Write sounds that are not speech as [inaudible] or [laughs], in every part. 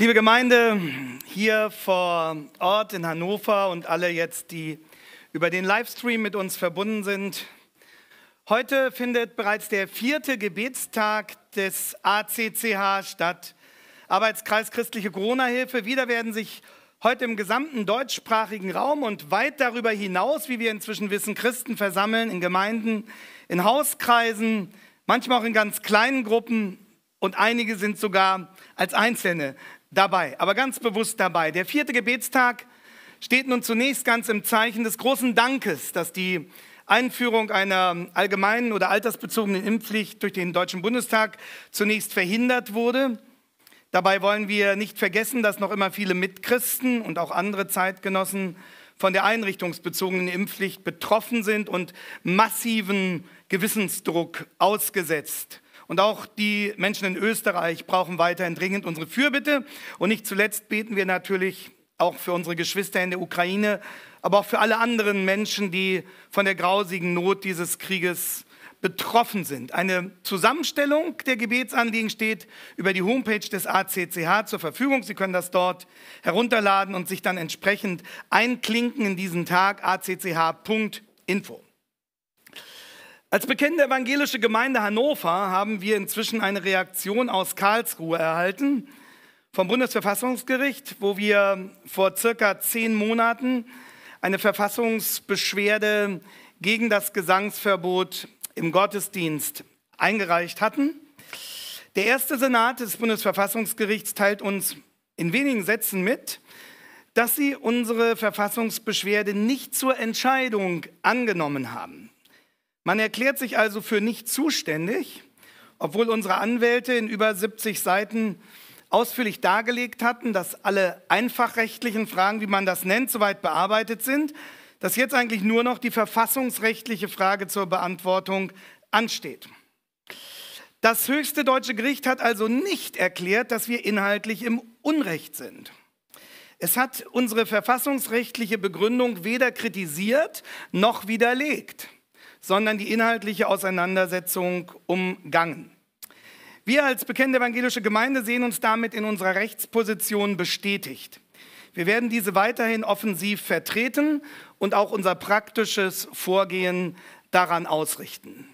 Liebe Gemeinde, hier vor Ort in Hannover und alle jetzt, die über den Livestream mit uns verbunden sind. Heute findet bereits der vierte Gebetstag des ACCH statt. Arbeitskreis Christliche Corona-Hilfe. Wieder werden sich heute im gesamten deutschsprachigen Raum und weit darüber hinaus, wie wir inzwischen wissen, Christen versammeln in Gemeinden, in Hauskreisen, manchmal auch in ganz kleinen Gruppen und einige sind sogar als Einzelne dabei, aber ganz bewusst dabei. Der vierte Gebetstag steht nun zunächst ganz im Zeichen des großen Dankes, dass die Einführung einer allgemeinen oder altersbezogenen Impfpflicht durch den Deutschen Bundestag zunächst verhindert wurde. Dabei wollen wir nicht vergessen, dass noch immer viele Mitchristen und auch andere Zeitgenossen von der einrichtungsbezogenen Impfpflicht betroffen sind und massiven Gewissensdruck ausgesetzt und auch die Menschen in Österreich brauchen weiterhin dringend unsere Fürbitte. Und nicht zuletzt beten wir natürlich auch für unsere Geschwister in der Ukraine, aber auch für alle anderen Menschen, die von der grausigen Not dieses Krieges betroffen sind. Eine Zusammenstellung der Gebetsanliegen steht über die Homepage des ACCH zur Verfügung. Sie können das dort herunterladen und sich dann entsprechend einklinken in diesen Tag acch.info. Als bekennende evangelische Gemeinde Hannover haben wir inzwischen eine Reaktion aus Karlsruhe erhalten vom Bundesverfassungsgericht, wo wir vor circa zehn Monaten eine Verfassungsbeschwerde gegen das Gesangsverbot im Gottesdienst eingereicht hatten. Der erste Senat des Bundesverfassungsgerichts teilt uns in wenigen Sätzen mit, dass sie unsere Verfassungsbeschwerde nicht zur Entscheidung angenommen haben. Man erklärt sich also für nicht zuständig, obwohl unsere Anwälte in über 70 Seiten ausführlich dargelegt hatten, dass alle einfachrechtlichen Fragen, wie man das nennt, soweit bearbeitet sind, dass jetzt eigentlich nur noch die verfassungsrechtliche Frage zur Beantwortung ansteht. Das höchste deutsche Gericht hat also nicht erklärt, dass wir inhaltlich im Unrecht sind. Es hat unsere verfassungsrechtliche Begründung weder kritisiert noch widerlegt sondern die inhaltliche Auseinandersetzung umgangen. Wir als bekennende evangelische Gemeinde sehen uns damit in unserer Rechtsposition bestätigt. Wir werden diese weiterhin offensiv vertreten und auch unser praktisches Vorgehen daran ausrichten.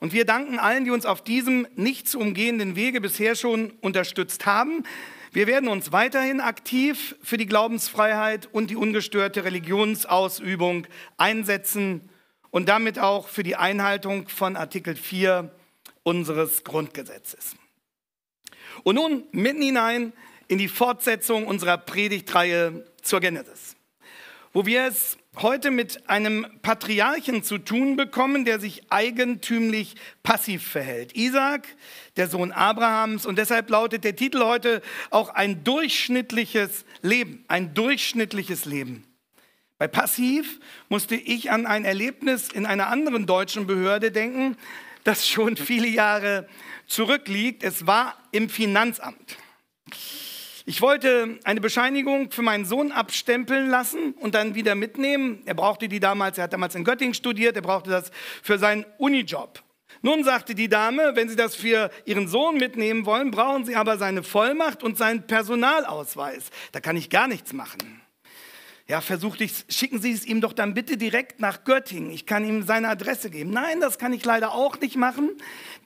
Und wir danken allen, die uns auf diesem nicht zu umgehenden Wege bisher schon unterstützt haben. Wir werden uns weiterhin aktiv für die Glaubensfreiheit und die ungestörte Religionsausübung einsetzen und damit auch für die Einhaltung von Artikel 4 unseres Grundgesetzes. Und nun mitten hinein in die Fortsetzung unserer Predigtreihe zur Genesis, wo wir es heute mit einem Patriarchen zu tun bekommen, der sich eigentümlich passiv verhält. Isaac, der Sohn Abrahams. Und deshalb lautet der Titel heute auch ein durchschnittliches Leben. Ein durchschnittliches Leben. Bei passiv musste ich an ein Erlebnis in einer anderen deutschen Behörde denken, das schon viele Jahre zurückliegt. Es war im Finanzamt. Ich wollte eine Bescheinigung für meinen Sohn abstempeln lassen und dann wieder mitnehmen. Er brauchte die damals, er hat damals in Göttingen studiert, er brauchte das für seinen Unijob. Nun sagte die Dame, wenn Sie das für Ihren Sohn mitnehmen wollen, brauchen Sie aber seine Vollmacht und seinen Personalausweis. Da kann ich gar nichts machen. Ja, versucht ich, schicken Sie es ihm doch dann bitte direkt nach Göttingen. Ich kann ihm seine Adresse geben. Nein, das kann ich leider auch nicht machen,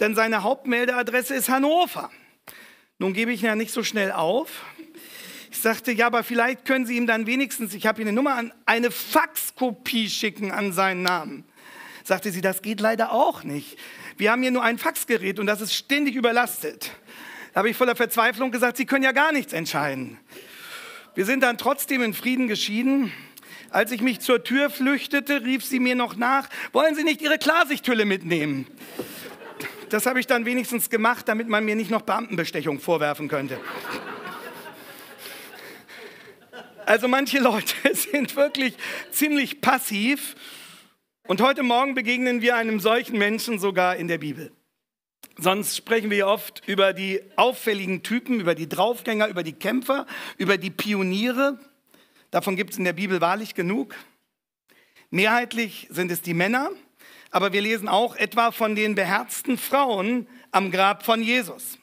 denn seine Hauptmeldeadresse ist Hannover. Nun gebe ich ihn ja nicht so schnell auf. Ich sagte, ja, aber vielleicht können Sie ihm dann wenigstens, ich habe Ihnen eine Nummer, an, eine Faxkopie schicken an seinen Namen. Sagte sie, das geht leider auch nicht. Wir haben hier nur ein Faxgerät und das ist ständig überlastet. Da habe ich voller Verzweiflung gesagt, Sie können ja gar nichts entscheiden. Wir sind dann trotzdem in Frieden geschieden. Als ich mich zur Tür flüchtete, rief sie mir noch nach, wollen Sie nicht Ihre Klarsichthülle mitnehmen? Das habe ich dann wenigstens gemacht, damit man mir nicht noch Beamtenbestechung vorwerfen könnte. Also manche Leute [laughs] sind wirklich ziemlich passiv und heute Morgen begegnen wir einem solchen Menschen sogar in der Bibel. Sonst sprechen wir oft über die auffälligen Typen, über die Draufgänger, über die Kämpfer, über die Pioniere. Davon gibt es in der Bibel wahrlich genug. Mehrheitlich sind es die Männer, aber wir lesen auch etwa von den beherzten Frauen am Grab von Jesus.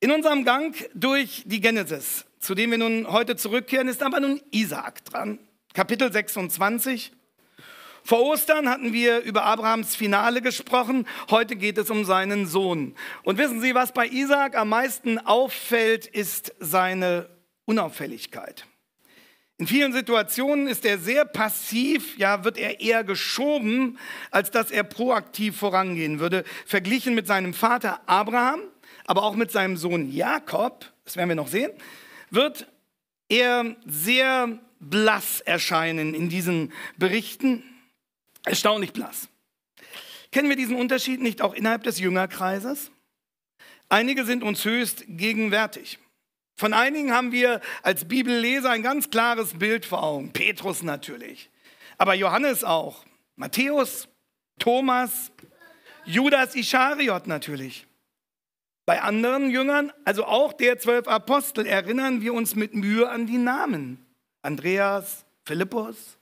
In unserem Gang durch die Genesis, zu dem wir nun heute zurückkehren, ist aber nun Isaak dran, Kapitel 26. Vor Ostern hatten wir über Abrahams Finale gesprochen. Heute geht es um seinen Sohn. Und wissen Sie, was bei Isaac am meisten auffällt, ist seine Unauffälligkeit. In vielen Situationen ist er sehr passiv, ja, wird er eher geschoben, als dass er proaktiv vorangehen würde. Verglichen mit seinem Vater Abraham, aber auch mit seinem Sohn Jakob, das werden wir noch sehen, wird er sehr blass erscheinen in diesen Berichten. Erstaunlich blass. Kennen wir diesen Unterschied nicht auch innerhalb des Jüngerkreises? Einige sind uns höchst gegenwärtig. Von einigen haben wir als Bibelleser ein ganz klares Bild vor Augen. Petrus natürlich, aber Johannes auch, Matthäus, Thomas, Judas Ischariot natürlich. Bei anderen Jüngern, also auch der zwölf Apostel, erinnern wir uns mit Mühe an die Namen. Andreas, Philippus,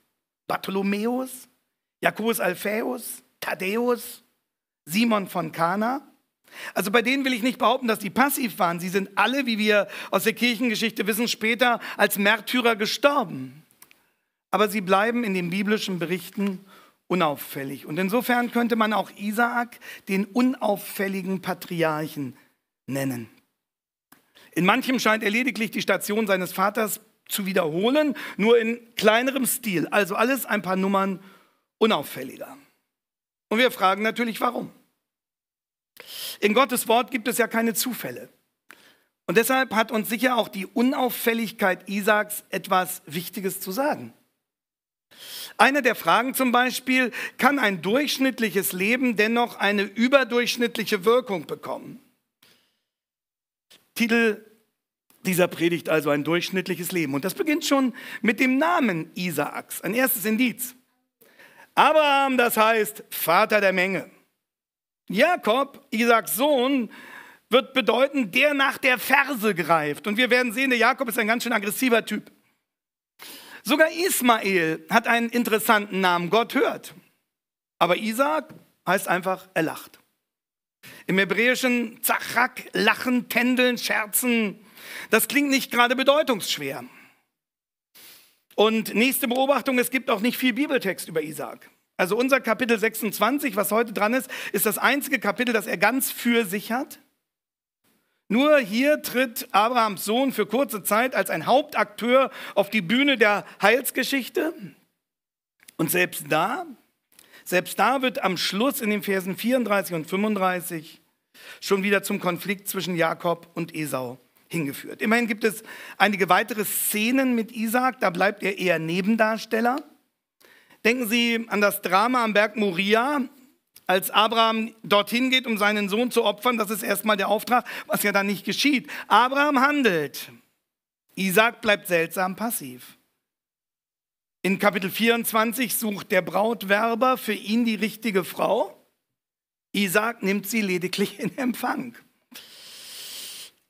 Bartholomäus, Jakobus Alpheus, Thaddäus, Simon von Kana. Also bei denen will ich nicht behaupten, dass die passiv waren. Sie sind alle, wie wir aus der Kirchengeschichte wissen, später als Märtyrer gestorben. Aber sie bleiben in den biblischen Berichten unauffällig. Und insofern könnte man auch Isaak den unauffälligen Patriarchen nennen. In manchem scheint er lediglich die Station seines Vaters zu wiederholen, nur in kleinerem Stil. Also alles ein paar Nummern unauffälliger. Und wir fragen natürlich, warum? In Gottes Wort gibt es ja keine Zufälle. Und deshalb hat uns sicher auch die Unauffälligkeit Isaaks etwas Wichtiges zu sagen. Eine der Fragen zum Beispiel, kann ein durchschnittliches Leben dennoch eine überdurchschnittliche Wirkung bekommen? Titel dieser Predigt also ein durchschnittliches Leben. Und das beginnt schon mit dem Namen Isaaks, ein erstes Indiz. Abraham, das heißt Vater der Menge. Jakob, Isaks Sohn, wird bedeuten, der nach der Ferse greift. Und wir werden sehen, der Jakob ist ein ganz schön aggressiver Typ. Sogar Ismael hat einen interessanten Namen, Gott hört. Aber Isaac heißt einfach, er lacht. Im Hebräischen Zachrak, lachen, tändeln, scherzen. Das klingt nicht gerade bedeutungsschwer. Und nächste Beobachtung, es gibt auch nicht viel Bibeltext über Isaak. Also unser Kapitel 26, was heute dran ist, ist das einzige Kapitel, das er ganz für sich hat. Nur hier tritt Abrahams Sohn für kurze Zeit als ein Hauptakteur auf die Bühne der Heilsgeschichte. Und selbst da, selbst da wird am Schluss in den Versen 34 und 35 schon wieder zum Konflikt zwischen Jakob und Esau hingeführt. Immerhin gibt es einige weitere Szenen mit Isaac, da bleibt er eher Nebendarsteller. Denken Sie an das Drama am Berg Moria, als Abraham dorthin geht, um seinen Sohn zu opfern. Das ist erstmal der Auftrag, was ja dann nicht geschieht. Abraham handelt. Isaac bleibt seltsam passiv. In Kapitel 24 sucht der Brautwerber für ihn die richtige Frau. Isaac nimmt sie lediglich in Empfang.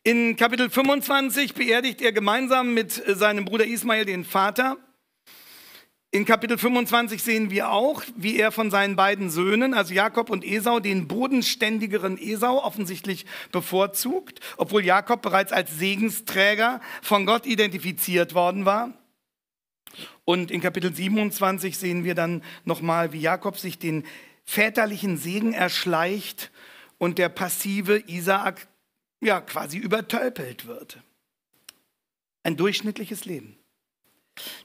In Kapitel 25 beerdigt er gemeinsam mit äh, seinem Bruder Ismael den Vater. In Kapitel 25 sehen wir auch, wie er von seinen beiden Söhnen, also Jakob und Esau, den bodenständigeren Esau offensichtlich bevorzugt, obwohl Jakob bereits als Segensträger von Gott identifiziert worden war. Und in Kapitel 27 sehen wir dann nochmal, wie Jakob sich den väterlichen Segen erschleicht und der passive Isaak ja quasi übertölpelt wird. Ein durchschnittliches Leben.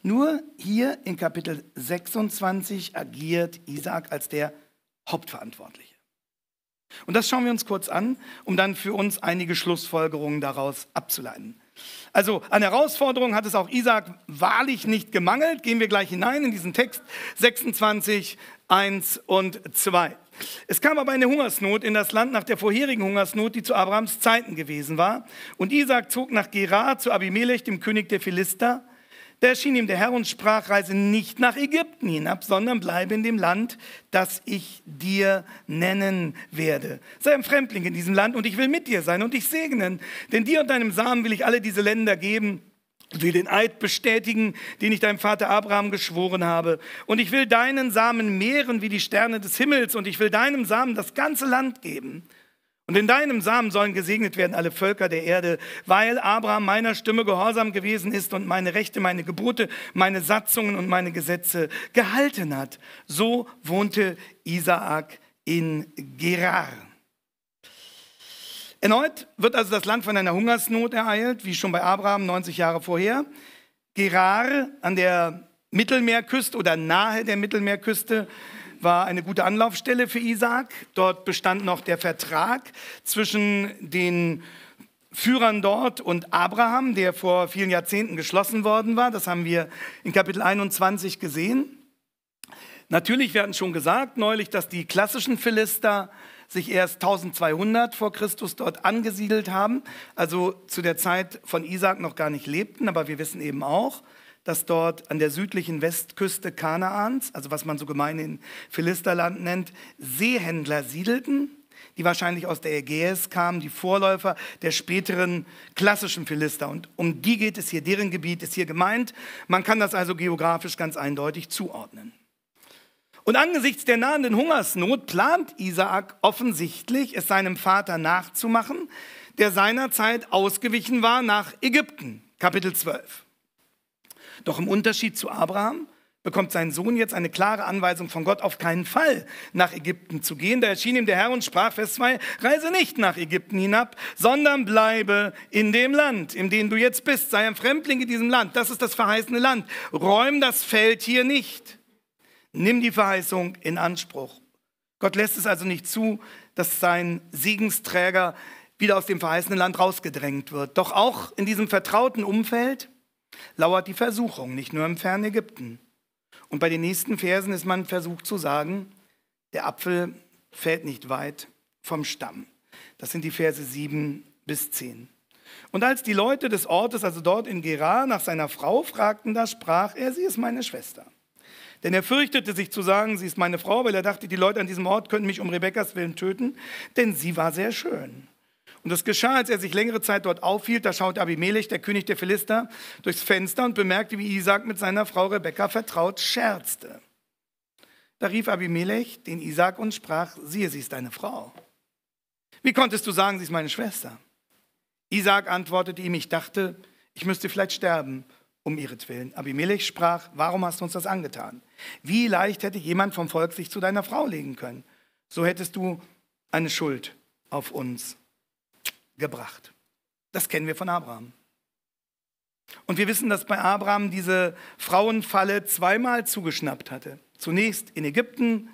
Nur hier in Kapitel 26 agiert Isaac als der Hauptverantwortliche. Und das schauen wir uns kurz an, um dann für uns einige Schlussfolgerungen daraus abzuleiten. Also an Herausforderungen hat es auch Isaac wahrlich nicht gemangelt. Gehen wir gleich hinein in diesen Text 26, 1 und 2. Es kam aber eine Hungersnot in das Land nach der vorherigen Hungersnot, die zu Abrahams Zeiten gewesen war. Und Isaac zog nach Gerar zu Abimelech, dem König der Philister. Da erschien ihm der Herr und sprach, reise nicht nach Ägypten hinab, sondern bleibe in dem Land, das ich dir nennen werde. Sei ein Fremdling in diesem Land und ich will mit dir sein und dich segnen. Denn dir und deinem Samen will ich alle diese Länder geben. Ich will den Eid bestätigen, den ich deinem Vater Abraham geschworen habe. Und ich will deinen Samen mehren wie die Sterne des Himmels. Und ich will deinem Samen das ganze Land geben. Und in deinem Samen sollen gesegnet werden alle Völker der Erde, weil Abraham meiner Stimme gehorsam gewesen ist und meine Rechte, meine Gebote, meine Satzungen und meine Gesetze gehalten hat. So wohnte Isaak in Gerar. Erneut wird also das Land von einer Hungersnot ereilt, wie schon bei Abraham 90 Jahre vorher. Gerar an der Mittelmeerküste oder nahe der Mittelmeerküste war eine gute Anlaufstelle für Isaac. Dort bestand noch der Vertrag zwischen den Führern dort und Abraham, der vor vielen Jahrzehnten geschlossen worden war. Das haben wir in Kapitel 21 gesehen. Natürlich, wir hatten schon gesagt neulich, dass die klassischen Philister sich erst 1200 vor Christus dort angesiedelt haben, also zu der Zeit von Isaac noch gar nicht lebten, aber wir wissen eben auch, dass dort an der südlichen Westküste Kanaans, also was man so gemein in Philisterland nennt, Seehändler siedelten, die wahrscheinlich aus der Ägäis kamen, die Vorläufer der späteren klassischen Philister. Und um die geht es hier, deren Gebiet ist hier gemeint. Man kann das also geografisch ganz eindeutig zuordnen. Und angesichts der nahenden Hungersnot plant Isaak offensichtlich, es seinem Vater nachzumachen, der seinerzeit ausgewichen war nach Ägypten. Kapitel 12. Doch im Unterschied zu Abraham bekommt sein Sohn jetzt eine klare Anweisung von Gott, auf keinen Fall nach Ägypten zu gehen. Da erschien ihm der Herr und sprach, Vers 2, reise nicht nach Ägypten hinab, sondern bleibe in dem Land, in dem du jetzt bist. Sei ein Fremdling in diesem Land, das ist das verheißene Land. Räum das Feld hier nicht. Nimm die Verheißung in Anspruch. Gott lässt es also nicht zu, dass sein Siegensträger wieder aus dem verheißenen Land rausgedrängt wird. Doch auch in diesem vertrauten Umfeld lauert die Versuchung, nicht nur im fernen Ägypten. Und bei den nächsten Versen ist man versucht zu sagen, der Apfel fällt nicht weit vom Stamm. Das sind die Verse 7 bis 10. Und als die Leute des Ortes, also dort in Gerar, nach seiner Frau fragten, da sprach er, sie ist meine Schwester. Denn er fürchtete sich zu sagen, sie ist meine Frau, weil er dachte, die Leute an diesem Ort könnten mich um Rebekkas Willen töten, denn sie war sehr schön. Und das geschah, als er sich längere Zeit dort aufhielt. Da schaute Abimelech, der König der Philister, durchs Fenster und bemerkte, wie Isaac mit seiner Frau Rebekka vertraut scherzte. Da rief Abimelech den Isaac und sprach: Siehe, sie ist deine Frau. Wie konntest du sagen, sie ist meine Schwester? Isaac antwortete ihm: Ich dachte, ich müsste vielleicht sterben um ihretwillen. Abimelech sprach: Warum hast du uns das angetan? Wie leicht hätte jemand vom Volk sich zu deiner Frau legen können? So hättest du eine Schuld auf uns gebracht. Das kennen wir von Abraham. Und wir wissen, dass bei Abraham diese Frauenfalle zweimal zugeschnappt hatte. Zunächst in Ägypten,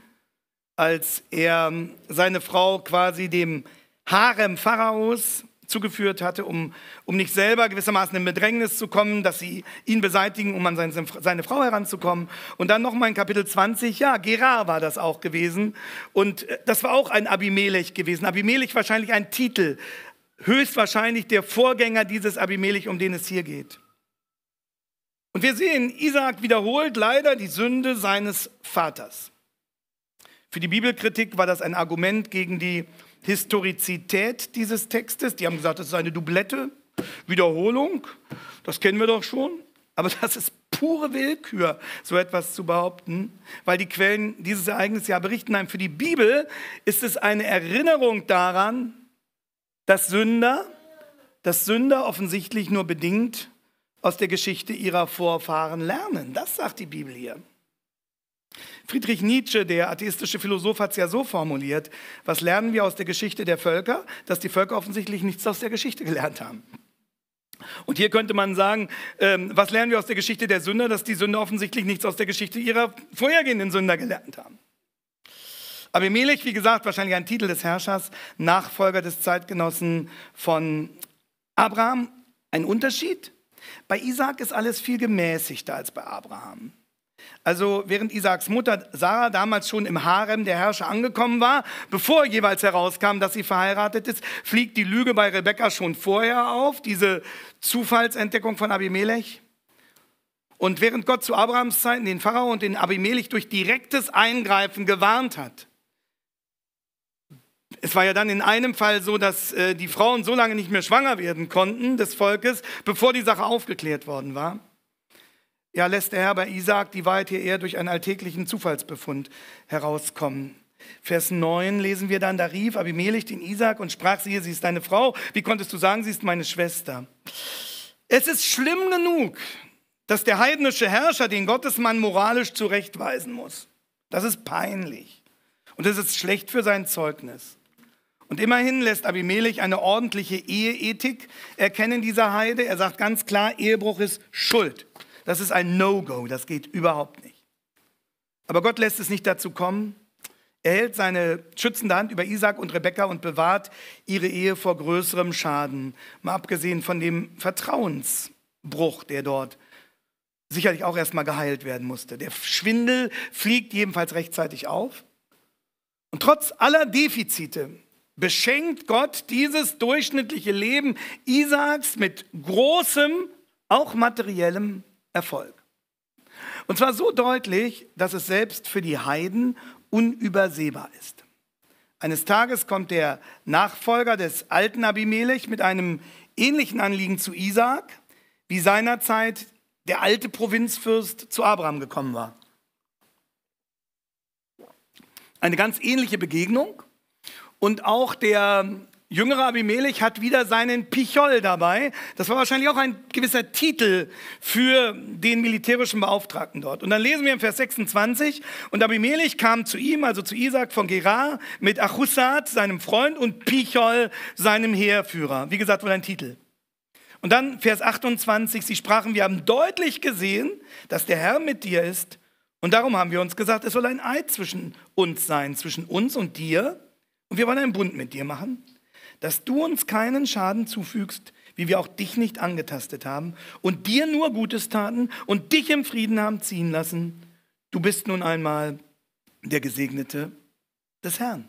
als er seine Frau quasi dem Harem Pharaos zugeführt hatte, um, um nicht selber gewissermaßen in Bedrängnis zu kommen, dass sie ihn beseitigen, um an seine, seine Frau heranzukommen. Und dann nochmal in Kapitel 20, ja, Gerar war das auch gewesen. Und äh, das war auch ein Abimelech gewesen. Abimelech wahrscheinlich ein Titel, höchstwahrscheinlich der Vorgänger dieses Abimelech, um den es hier geht. Und wir sehen, Isaac wiederholt leider die Sünde seines Vaters. Für die Bibelkritik war das ein Argument gegen die Historizität dieses Textes. Die haben gesagt, das ist eine Doublette, Wiederholung, das kennen wir doch schon. Aber [laughs] das ist pure Willkür, so etwas zu behaupten, weil die Quellen dieses Ereignisses ja berichten. Nein, für die Bibel ist es eine Erinnerung daran, dass Sünder, dass Sünder offensichtlich nur bedingt aus der Geschichte ihrer Vorfahren lernen. Das sagt die Bibel hier. Friedrich Nietzsche, der atheistische Philosoph, hat es ja so formuliert, was lernen wir aus der Geschichte der Völker? Dass die Völker offensichtlich nichts aus der Geschichte gelernt haben. Und hier könnte man sagen, ähm, was lernen wir aus der Geschichte der Sünder? Dass die Sünder offensichtlich nichts aus der Geschichte ihrer vorhergehenden Sünder gelernt haben. Abimelech, wie gesagt, wahrscheinlich ein Titel des Herrschers, Nachfolger des Zeitgenossen von Abraham. Ein Unterschied? Bei Isaac ist alles viel gemäßigter als bei Abraham. Also während Isaaks Mutter Sarah damals schon im Harem der Herrscher angekommen war, bevor jeweils herauskam, dass sie verheiratet ist, fliegt die Lüge bei Rebekka schon vorher auf, diese Zufallsentdeckung von Abimelech. Und während Gott zu Abrahams Zeiten den Pharao und den Abimelech durch direktes Eingreifen gewarnt hat, es war ja dann in einem Fall so, dass äh, die Frauen so lange nicht mehr schwanger werden konnten des Volkes, bevor die Sache aufgeklärt worden war. Ja, lässt der Herr bei Isaak die Wahrheit hier eher durch einen alltäglichen Zufallsbefund herauskommen. Vers 9 lesen wir dann, da rief Abimelech den Isaak und sprach, siehe, sie ist deine Frau. Wie konntest du sagen, sie ist meine Schwester? Es ist schlimm genug, dass der heidnische Herrscher den Gottesmann moralisch zurechtweisen muss. Das ist peinlich. Und es ist schlecht für sein Zeugnis. Und immerhin lässt Abimelech eine ordentliche Eheethik erkennen, dieser Heide. Er sagt ganz klar, Ehebruch ist Schuld. Das ist ein No-Go, das geht überhaupt nicht. Aber Gott lässt es nicht dazu kommen. Er hält seine schützende Hand über Isaac und Rebekka und bewahrt ihre Ehe vor größerem Schaden, mal abgesehen von dem Vertrauensbruch, der dort sicherlich auch erstmal geheilt werden musste. Der Schwindel fliegt jedenfalls rechtzeitig auf. Und trotz aller Defizite beschenkt Gott dieses durchschnittliche Leben Isaaks mit großem, auch materiellem Erfolg. Und zwar so deutlich, dass es selbst für die Heiden unübersehbar ist. Eines Tages kommt der Nachfolger des alten Abimelech mit einem ähnlichen Anliegen zu Isaak, wie seinerzeit der alte Provinzfürst zu Abraham gekommen war. Eine ganz ähnliche Begegnung und auch der jüngere Abimelech hat wieder seinen Pichol dabei. Das war wahrscheinlich auch ein gewisser Titel für den militärischen Beauftragten dort. Und dann lesen wir im Vers 26, und Abimelech kam zu ihm, also zu Isaac von Gerar, mit Achusat, seinem Freund, und Pichol, seinem Heerführer. Wie gesagt, wohl ein Titel. Und dann Vers 28, sie sprachen, wir haben deutlich gesehen, dass der Herr mit dir ist. Und darum haben wir uns gesagt, es soll ein Eid zwischen uns sein, zwischen uns und dir, und wir wollen einen Bund mit dir machen, dass du uns keinen Schaden zufügst, wie wir auch dich nicht angetastet haben, und dir nur Gutes taten und dich im Frieden haben ziehen lassen. Du bist nun einmal der Gesegnete des Herrn.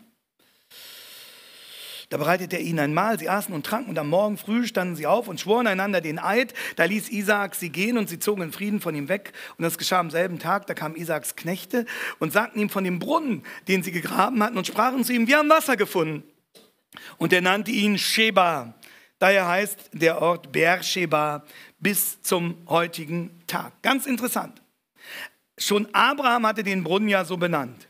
Da bereitete er ihnen ein Mahl, sie aßen und tranken und am Morgen früh standen sie auf und schworen einander den Eid. Da ließ Isaak sie gehen und sie zogen in Frieden von ihm weg. Und das geschah am selben Tag, da kamen Isaaks Knechte und sagten ihm von dem Brunnen, den sie gegraben hatten und sprachen zu ihm, wir haben Wasser gefunden. Und er nannte ihn Sheba. Daher heißt der Ort Beersheba bis zum heutigen Tag. Ganz interessant. Schon Abraham hatte den Brunnen ja so benannt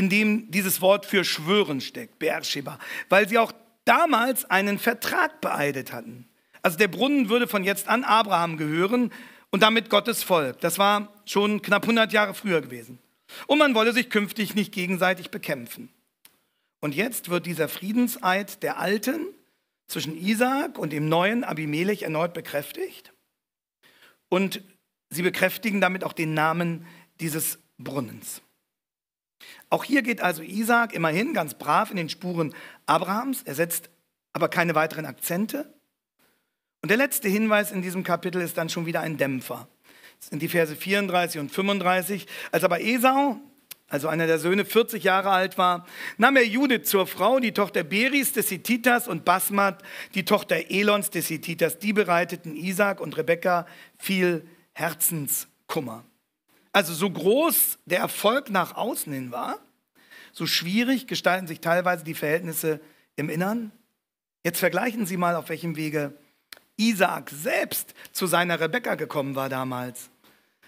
in dem dieses Wort für schwören steckt, Beersheba, weil sie auch damals einen Vertrag beeidet hatten. Also der Brunnen würde von jetzt an Abraham gehören und damit Gottes Volk. Das war schon knapp 100 Jahre früher gewesen. Und man wolle sich künftig nicht gegenseitig bekämpfen. Und jetzt wird dieser Friedenseid der Alten zwischen Isaak und dem neuen Abimelech erneut bekräftigt. Und sie bekräftigen damit auch den Namen dieses Brunnens. Auch hier geht also Isaac immerhin ganz brav in den Spuren Abrahams. Er setzt aber keine weiteren Akzente. Und der letzte Hinweis in diesem Kapitel ist dann schon wieder ein Dämpfer. Das sind die Verse 34 und 35. Als aber Esau, also einer der Söhne, 40 Jahre alt war, nahm er Judith zur Frau, die Tochter Beris des Hittitas und Basmat, die Tochter Elons des Hittitas. Die bereiteten Isaac und Rebekka viel Herzenskummer. Also so groß der Erfolg nach außen hin war, so schwierig gestalten sich teilweise die Verhältnisse im Innern. Jetzt vergleichen Sie mal, auf welchem Wege Isaac selbst zu seiner Rebekka gekommen war damals.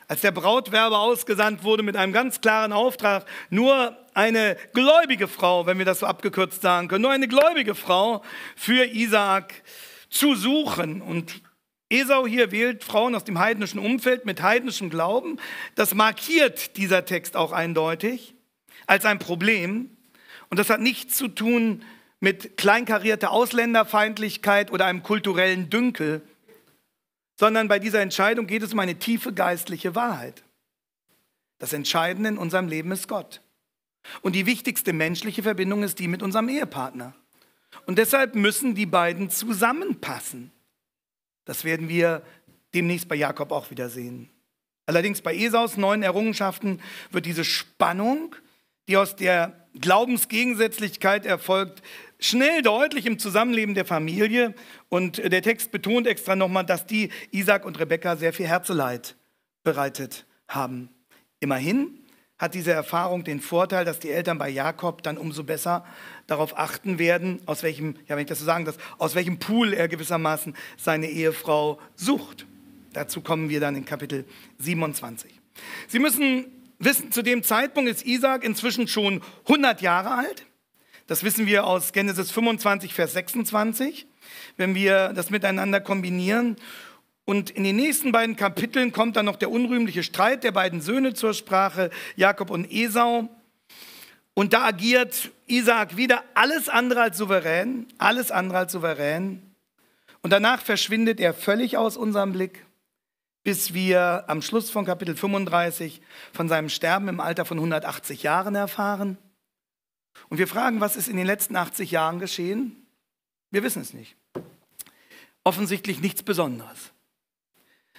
Als der Brautwerber ausgesandt wurde mit einem ganz klaren Auftrag, nur eine gläubige Frau, wenn wir das so abgekürzt sagen können, nur eine gläubige Frau für Isaac zu suchen. Und Esau hier wählt Frauen aus dem heidnischen Umfeld mit heidnischem Glauben. Das markiert dieser Text auch eindeutig als ein Problem. Und das hat nichts zu tun mit kleinkarierter Ausländerfeindlichkeit oder einem kulturellen Dünkel, sondern bei dieser Entscheidung geht es um eine tiefe geistliche Wahrheit. Das Entscheidende in unserem Leben ist Gott. Und die wichtigste menschliche Verbindung ist die mit unserem Ehepartner. Und deshalb müssen die beiden zusammenpassen. Das werden wir demnächst bei Jakob auch wieder sehen. Allerdings bei Esaus neuen Errungenschaften wird diese Spannung, die aus der Glaubensgegensätzlichkeit erfolgt, schnell deutlich im Zusammenleben der Familie. Und der Text betont extra nochmal, dass die Isaac und Rebekka sehr viel Herzeleid bereitet haben. Immerhin hat diese Erfahrung den Vorteil, dass die Eltern bei Jakob dann umso besser darauf achten werden, aus welchem, ja, wenn ich das so sagen darf, aus welchem Pool er gewissermaßen seine Ehefrau sucht. Dazu kommen wir dann in Kapitel 27. Sie müssen wissen, zu dem Zeitpunkt ist Isaac inzwischen schon 100 Jahre alt. Das wissen wir aus Genesis 25, Vers 26, wenn wir das miteinander kombinieren. Und in den nächsten beiden Kapiteln kommt dann noch der unrühmliche Streit der beiden Söhne zur Sprache, Jakob und Esau. Und da agiert Isaak wieder alles andere als souverän, alles andere als souverän. Und danach verschwindet er völlig aus unserem Blick, bis wir am Schluss von Kapitel 35 von seinem Sterben im Alter von 180 Jahren erfahren. Und wir fragen, was ist in den letzten 80 Jahren geschehen? Wir wissen es nicht. Offensichtlich nichts Besonderes.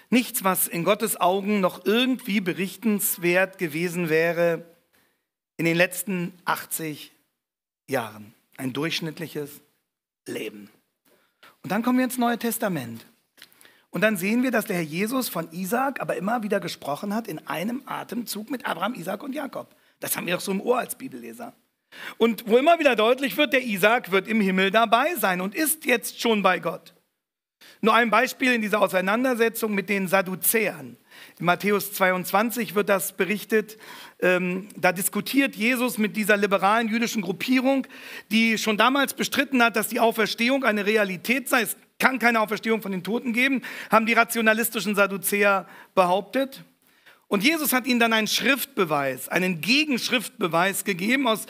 Nichts, was in Gottes Augen noch irgendwie berichtenswert gewesen wäre in den letzten 80 Jahren. Jahren. Ein durchschnittliches Leben. Und dann kommen wir ins Neue Testament. Und dann sehen wir, dass der Herr Jesus von Isaak aber immer wieder gesprochen hat in einem Atemzug mit Abraham, Isaac und Jakob. Das haben wir doch so im Ohr als Bibelleser. Und wo immer wieder deutlich wird, der Isaak wird im Himmel dabei sein und ist jetzt schon bei Gott. Nur ein Beispiel in dieser Auseinandersetzung mit den Sadduzäern. In Matthäus 22 wird das berichtet ähm, da diskutiert Jesus mit dieser liberalen jüdischen Gruppierung, die schon damals bestritten hat, dass die Auferstehung eine Realität sei. Es kann keine Auferstehung von den Toten geben, haben die rationalistischen Sadduzäer behauptet. Und Jesus hat ihnen dann einen Schriftbeweis, einen Gegenschriftbeweis gegeben aus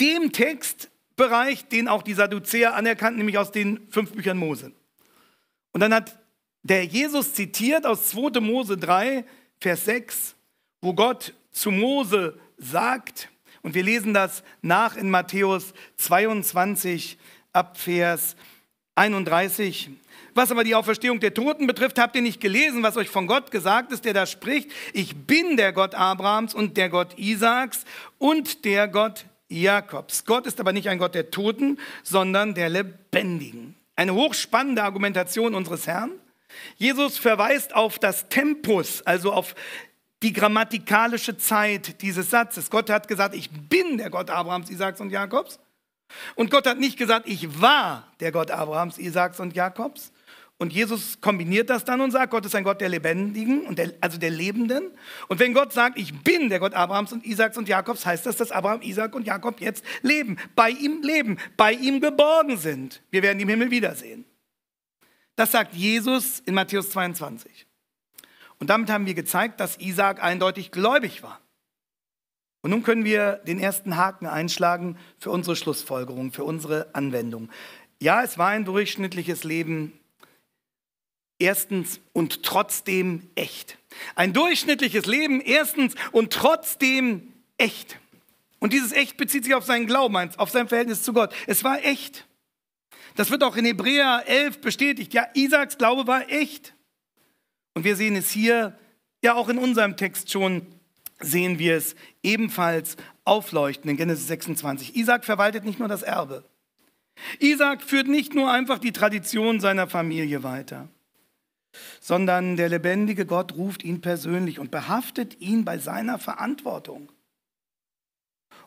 dem Textbereich, den auch die Sadduzäer anerkannten, nämlich aus den fünf Büchern Mose. Und dann hat der Jesus zitiert aus 2. Mose 3, Vers 6, wo Gott zu Mose sagt. Und wir lesen das nach in Matthäus 22 ab Vers 31. Was aber die Auferstehung der Toten betrifft, habt ihr nicht gelesen, was euch von Gott gesagt ist, der da spricht, ich bin der Gott Abrahams und der Gott Isaaks und der Gott Jakobs. Gott ist aber nicht ein Gott der Toten, sondern der Lebendigen. Eine hochspannende Argumentation unseres Herrn. Jesus verweist auf das Tempus, also auf die grammatikalische Zeit dieses Satzes. Gott hat gesagt, ich bin der Gott Abrahams, Isaaks und Jakobs. Und Gott hat nicht gesagt, ich war der Gott Abrahams, Isaaks und Jakobs. Und Jesus kombiniert das dann und sagt, Gott ist ein Gott der Lebendigen, und der, also der Lebenden. Und wenn Gott sagt, ich bin der Gott Abrahams und Isaaks und Jakobs, heißt das, dass Abraham, Isaak und Jakob jetzt leben, bei ihm leben, bei ihm geborgen sind. Wir werden ihn im Himmel wiedersehen. Das sagt Jesus in Matthäus 22. Und damit haben wir gezeigt, dass Isaac eindeutig gläubig war. Und nun können wir den ersten Haken einschlagen für unsere Schlussfolgerung, für unsere Anwendung. Ja, es war ein durchschnittliches Leben. Erstens und trotzdem echt. Ein durchschnittliches Leben, erstens und trotzdem echt. Und dieses Echt bezieht sich auf seinen Glauben, auf sein Verhältnis zu Gott. Es war echt. Das wird auch in Hebräer 11 bestätigt. Ja, Isaaks Glaube war echt. Und wir sehen es hier, ja auch in unserem Text schon, sehen wir es ebenfalls aufleuchten in Genesis 26. Isaac verwaltet nicht nur das Erbe. Isaac führt nicht nur einfach die Tradition seiner Familie weiter, sondern der lebendige Gott ruft ihn persönlich und behaftet ihn bei seiner Verantwortung.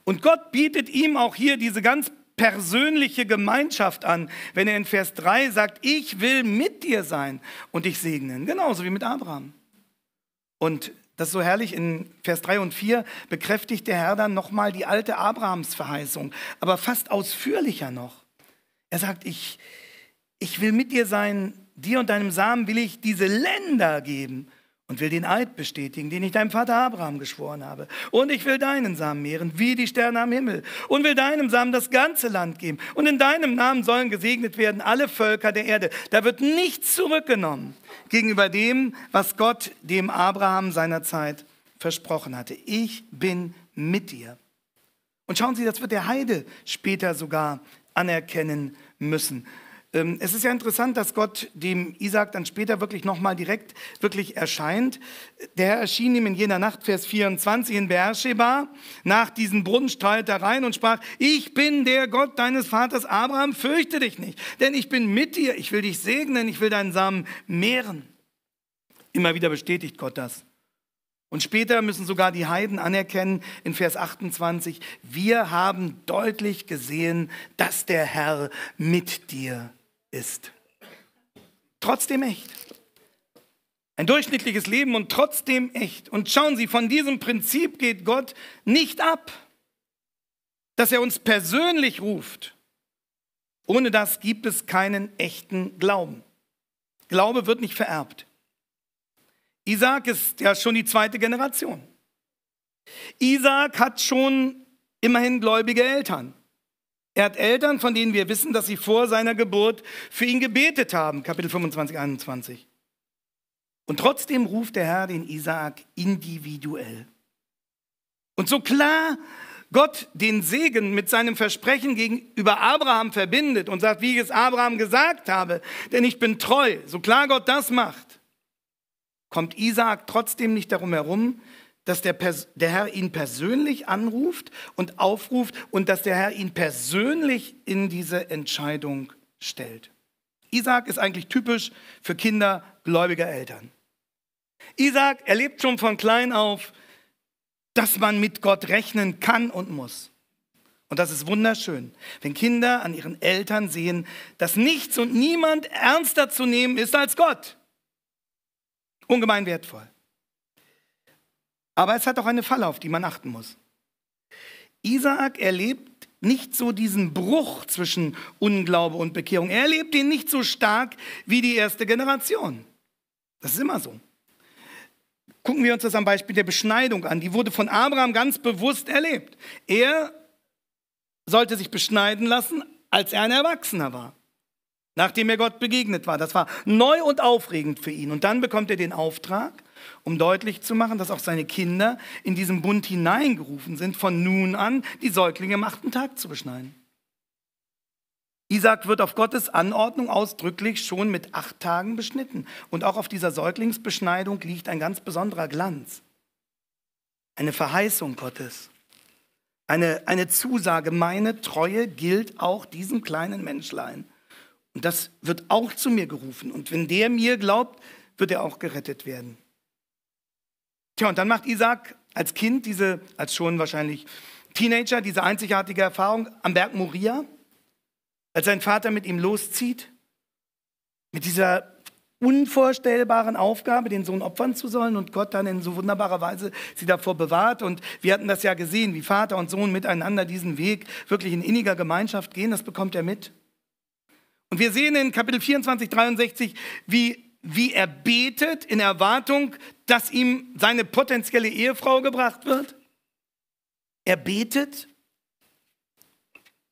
Und Gott bietet ihm auch hier diese ganz persönliche Gemeinschaft an, wenn er in Vers 3 sagt, ich will mit dir sein und dich segnen, genauso wie mit Abraham. Und das ist so herrlich, in Vers 3 und 4 bekräftigt der Herr dann nochmal die alte Abrahams-Verheißung, aber fast ausführlicher noch. Er sagt, ich, ich will mit dir sein, dir und deinem Samen will ich diese Länder geben und will den Eid bestätigen, den ich deinem Vater Abraham geschworen habe. Und ich will deinen Samen mehren, wie die Sterne am Himmel. Und will deinem Samen das ganze Land geben. Und in deinem Namen sollen gesegnet werden alle Völker der Erde. Da wird nichts zurückgenommen gegenüber dem, was Gott dem Abraham seinerzeit versprochen hatte. Ich bin mit dir. Und schauen Sie, das wird der Heide später sogar anerkennen müssen. Ähm, es ist ja interessant, dass Gott dem Isaac dann später wirklich nochmal direkt wirklich erscheint. Der Herr erschien ihm in jener Nacht, Vers 24 in Beersheba, nach diesen Brunnenstreitereien und sprach, ich bin der Gott deines Vaters Abraham, fürchte dich nicht, denn ich bin mit dir, ich will dich segnen, ich will deinen Samen mehren. Immer wieder bestätigt Gott das. Und später müssen sogar die Heiden anerkennen in Vers 28, wir haben deutlich gesehen, dass der Herr mit dir ist. Trotzdem echt. Ein durchschnittliches Leben und trotzdem echt. Und schauen Sie, von diesem Prinzip geht Gott nicht ab, dass er uns persönlich ruft. Ohne das gibt es keinen echten Glauben. Glaube wird nicht vererbt. Isaac ist ja schon die zweite Generation. Isaac hat schon immerhin gläubige Eltern. Er hat Eltern, von denen wir wissen, dass sie vor seiner Geburt für ihn gebetet haben. Kapitel 25, 21. Und trotzdem ruft der Herr den Isaak individuell. Und so klar Gott den Segen mit seinem Versprechen gegenüber Abraham verbindet und sagt, wie ich es Abraham gesagt habe, denn ich bin treu, so klar Gott das macht, kommt Isaak trotzdem nicht darum herum, dass der, der, Herr ihn persönlich anruft und aufruft und dass der Herr ihn persönlich in diese Entscheidung stellt. Isaac ist eigentlich typisch für Kinder gläubiger Eltern. Isaac erlebt schon von klein auf, dass man mit Gott rechnen kann und muss. Und das ist wunderschön, wenn Kinder an ihren Eltern sehen, dass nichts und niemand ernster zu nehmen ist als Gott. Ungemein wertvoll. Aber es hat auch eine Falle, auf die man achten muss. Isaak erlebt nicht so diesen Bruch zwischen Unglaube und Bekehrung. Er erlebt ihn nicht so stark wie die erste Generation. Das ist immer so. Gucken wir uns das am Beispiel der Beschneidung an. Die wurde von Abraham ganz bewusst erlebt. Er sollte sich beschneiden lassen, als er ein Erwachsener war, nachdem er Gott begegnet war. Das war neu und aufregend für ihn. Und dann bekommt er den Auftrag, um deutlich zu machen, dass auch seine Kinder in diesen Bund hineingerufen sind, von nun an die Säuglinge am achten Tag zu beschneiden. Isaac wird auf Gottes Anordnung ausdrücklich schon mit acht Tagen beschnitten. Und auch auf dieser Säuglingsbeschneidung liegt ein ganz besonderer Glanz. Eine Verheißung Gottes. Eine, eine Zusage, meine Treue gilt auch diesem kleinen Menschlein. Und das wird auch zu mir gerufen. Und wenn der mir glaubt, wird er auch gerettet werden. Tja, und dann macht Isaac als Kind diese, als schon wahrscheinlich Teenager, diese einzigartige Erfahrung am Berg Moria, als sein Vater mit ihm loszieht, mit dieser unvorstellbaren Aufgabe, den Sohn opfern zu sollen und Gott dann in so wunderbarer Weise sie davor bewahrt. Und wir hatten das ja gesehen, wie Vater und Sohn miteinander diesen Weg wirklich in inniger Gemeinschaft gehen, das bekommt er mit. Und wir sehen in Kapitel 24, 63, wie wie er betet in Erwartung, dass ihm seine potenzielle Ehefrau gebracht wird? Er betet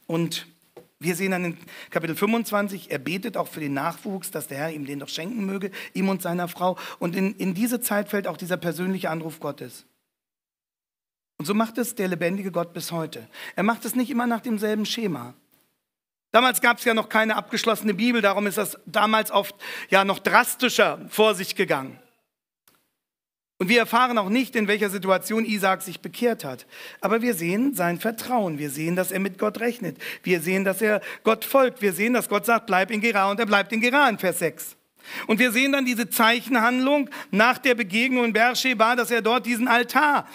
und wir sehen dann in Kapitel 25, er betet auch für den Nachwuchs, dass der Herr ihm den doch schenken möge, ihm und seiner Frau. Und in, in diese Zeit fällt auch dieser persönliche Anruf Gottes. Und so macht es der lebendige Gott bis heute. Er macht es nicht immer nach demselben Schema. Damals gab es ja noch keine abgeschlossene Bibel, darum ist das damals oft ja noch drastischer vor sich gegangen. Und wir erfahren auch nicht, in welcher Situation Isaac sich bekehrt hat. Aber wir sehen sein Vertrauen. Wir sehen, dass er mit Gott rechnet. Wir sehen, dass er Gott folgt. Wir sehen, dass Gott sagt, bleib in Gera und er bleibt in Gera in Vers 6. Und wir sehen dann diese Zeichenhandlung nach der Begegnung in Beersheba, dass er dort diesen Altar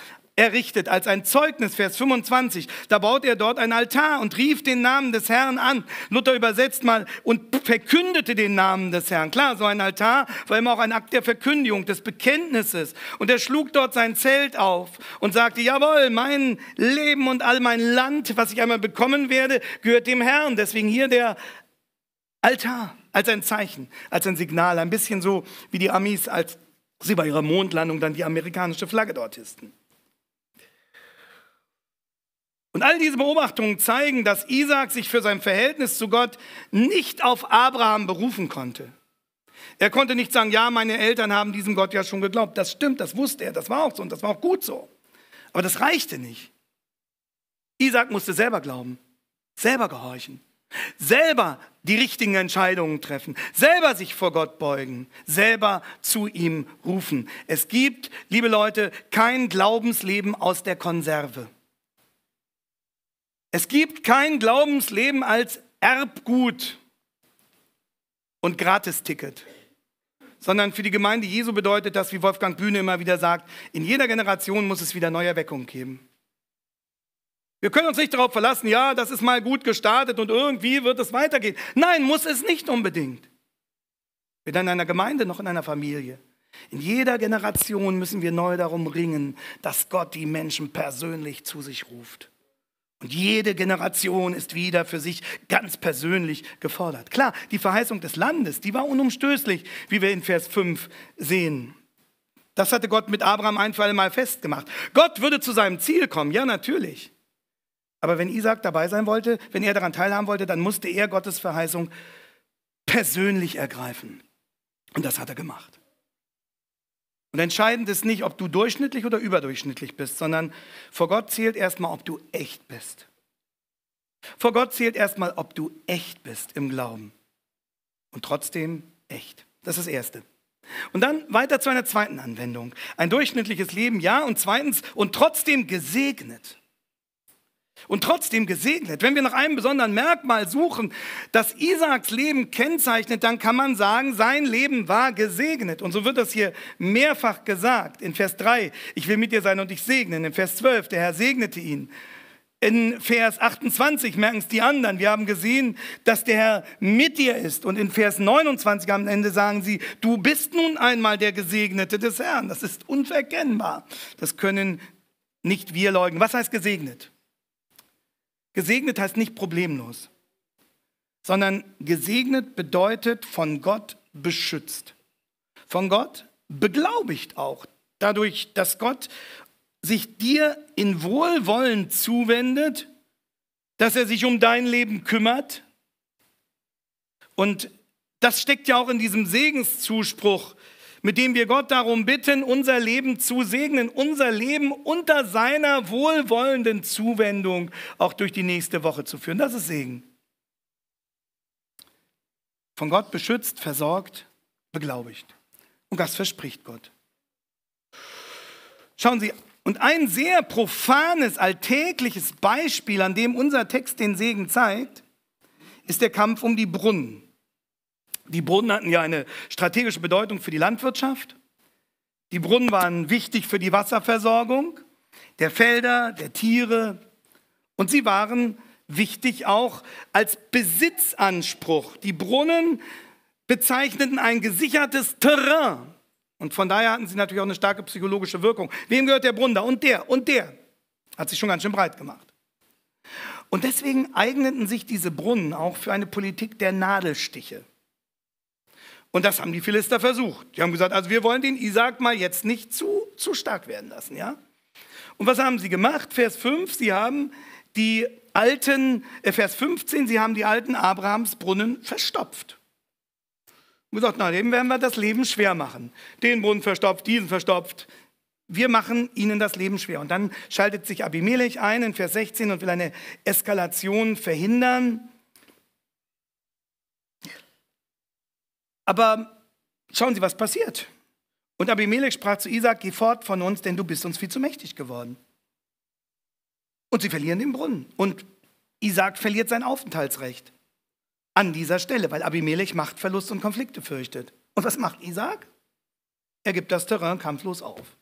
errichtet, als ein Zeugnis, Vers 25. Da baut er dort ein Altar und rief den Namen des Herrn an. Luther übersetzt mal, und verkündete den Namen des Herrn. Klar, so ein Altar war immer auch ein Akt der Verkündigung, des Bekenntnisses. Und er schlug dort sein Zelt auf und sagte, jawohl, mein Leben und all mein Land, was ich einmal bekommen werde, gehört dem Herrn. Deswegen hier der Altar als ein Zeichen, als ein Signal, ein bisschen so wie die Amis, als sie bei ihrer Mondlandung dann die amerikanische Flagge dort histen. Und all diese Beobachtungen zeigen, dass Isaac sich für sein Verhältnis zu Gott nicht auf Abraham berufen konnte. Er konnte nicht sagen, ja, meine Eltern haben diesem Gott ja schon geglaubt. Das stimmt, das wusste er, das war auch so und das war auch gut so. Aber das reichte nicht. Isaac musste selber glauben, selber gehorchen, selber die richtigen Entscheidungen treffen, selber sich vor Gott beugen, selber zu ihm rufen. Es gibt, liebe Leute, kein Glaubensleben aus der Konserve. Es gibt kein Glaubensleben als Erbgut und Gratisticket, sondern für die Gemeinde Jesu bedeutet das, wie Wolfgang Bühne immer wieder sagt, in jeder Generation muss es wieder neue Neuerweckung geben. Wir können uns nicht darauf verlassen, ja, das ist mal gut gestartet und irgendwie wird es weitergehen. Nein, muss es nicht unbedingt. Weder in einer Gemeinde noch in einer Familie. In jeder Generation müssen wir neu darum ringen, dass Gott die Menschen persönlich zu sich ruft. Und jede Generation ist wieder für sich ganz persönlich gefordert. Klar, die Verheißung des Landes, die war unumstößlich, wie wir in Vers 5 sehen. Das hatte Gott mit Abraham ein für alle Mal festgemacht. Gott würde zu seinem Ziel kommen, ja natürlich. Aber wenn Isaac dabei sein wollte, wenn er daran teilhaben wollte, dann musste er Gottes Verheißung persönlich ergreifen. Und das hat er gemacht. Und entscheidend ist nicht, ob du durchschnittlich oder überdurchschnittlich bist, sondern vor Gott zählt erstmal, ob du echt bist. Vor Gott zählt erstmal, ob du echt bist im Glauben. Und trotzdem echt. Das ist das Erste. Und dann weiter zu einer zweiten Anwendung. Ein durchschnittliches Leben, ja. Und zweitens, und trotzdem gesegnet und trotzdem gesegnet. Wenn wir nach einem besonderen Merkmal suchen, das Isaaks Leben kennzeichnet, dann kann man sagen, sein Leben war gesegnet. Und so wird das hier mehrfach gesagt. In Vers 3, ich will mit dir sein und dich segnen. In Vers 12, der Herr segnete ihn. In Vers 28 merken es die anderen. Wir haben gesehen, dass der Herr mit dir ist. Und in Vers 29 am Ende sagen sie, du bist nun einmal der Gesegnete des Herrn. Das ist unverkennbar. Das können nicht wir leugnen. Was heißt gesegnet? Gesegnet heißt nicht problemlos, sondern gesegnet bedeutet von Gott beschützt, von Gott beglaubigt auch, dadurch, dass Gott sich dir in Wohlwollen zuwendet, dass er sich um dein Leben kümmert. Und das steckt ja auch in diesem Segenszuspruch, mit dem wir Gott darum bitten, unser Leben zu segnen, unser Leben unter seiner wohlwollenden Zuwendung auch durch die nächste Woche zu führen. Das ist Segen. Von Gott beschützt, versorgt, beglaubigt. Und das verspricht Gott. Schauen Sie, und ein sehr profanes, alltägliches Beispiel, an dem unser Text den Segen zeigt, ist der Kampf um die Brunnen. Die Brunnen hatten ja eine strategische Bedeutung für die Landwirtschaft. Die Brunnen waren wichtig für die Wasserversorgung der Felder, der Tiere. Und sie waren wichtig auch als Besitzanspruch. Die Brunnen bezeichneten ein gesichertes Terrain. Und von daher hatten sie natürlich auch eine starke psychologische Wirkung. Wem gehört der Brunnen da? Und der und der. Hat sich schon ganz schön breit gemacht. Und deswegen eigneten sich diese Brunnen auch für eine Politik der Nadelstiche. Und das haben die Philister versucht. Die haben gesagt, also wir wollen den Isaak mal jetzt nicht zu, zu stark werden lassen. Ja? Und was haben sie gemacht? Vers 5, sie haben die alten, äh, Vers 15, sie haben die alten Abrahamsbrunnen verstopft. Und gesagt, na, dem werden wir das Leben schwer machen. Den Brunnen verstopft, diesen verstopft. Wir machen ihnen das Leben schwer. Und dann schaltet sich Abimelech ein in Vers 16 und will eine Eskalation verhindern. Aber schauen Sie, was passiert. Und Abimelech sprach zu Isaac, geh fort von uns, denn du bist uns viel zu mächtig geworden. Und sie verlieren den Brunnen. Und Isaac verliert sein Aufenthaltsrecht. An dieser Stelle, weil Abimelech Machtverlust und Konflikte fürchtet. Und was macht Isaac? Er gibt das Terrain kampflos auf.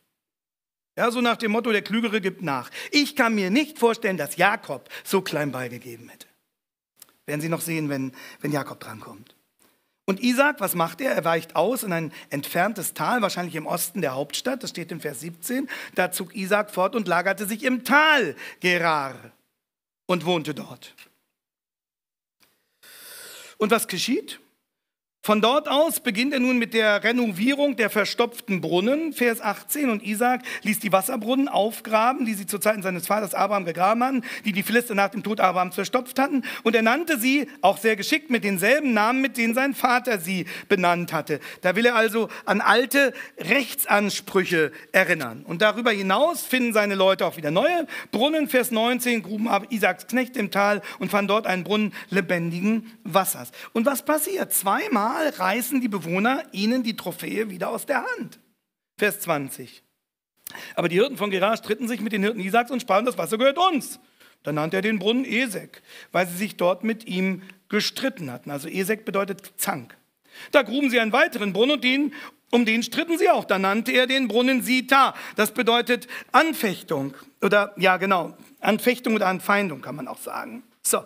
Ja, so nach dem Motto, der Klügere gibt nach. Ich kann mir nicht vorstellen, dass Jakob so klein beigegeben hätte. Werden Sie noch sehen, wenn, wenn Jakob drankommt. Und Isaac, was macht er? Er weicht aus in ein entferntes Tal, wahrscheinlich im Osten der Hauptstadt, das steht in Vers 17. Da zog Isaac fort und lagerte sich im Tal Gerar und wohnte dort. Und was geschieht? Von dort aus beginnt er nun mit der Renovierung der verstopften Brunnen, Vers 18. Und Isaac ließ die Wasserbrunnen aufgraben, die sie zu Zeiten seines Vaters Abraham gegraben hatten, die die Philister nach dem Tod Abrahams verstopft hatten. Und er nannte sie auch sehr geschickt mit denselben Namen, mit denen sein Vater sie benannt hatte. Da will er also an alte Rechtsansprüche erinnern. Und darüber hinaus finden seine Leute auch wieder neue Brunnen, Vers 19, gruben ab Isaaks Knecht im Tal und fanden dort einen Brunnen lebendigen Wassers. Und was passiert? Zweimal Mal reißen die Bewohner ihnen die Trophäe wieder aus der Hand. Vers 20. Aber die Hirten von Gerar stritten sich mit den Hirten Isaaks und sprachen, das Wasser gehört uns. Dann nannte er den Brunnen Esek, weil sie sich dort mit ihm gestritten hatten. Also Esek bedeutet Zank. Da gruben sie einen weiteren Brunnen und den, um den stritten sie auch. Da nannte er den Brunnen Sita. Das bedeutet Anfechtung. Oder ja, genau, Anfechtung oder Anfeindung kann man auch sagen. So,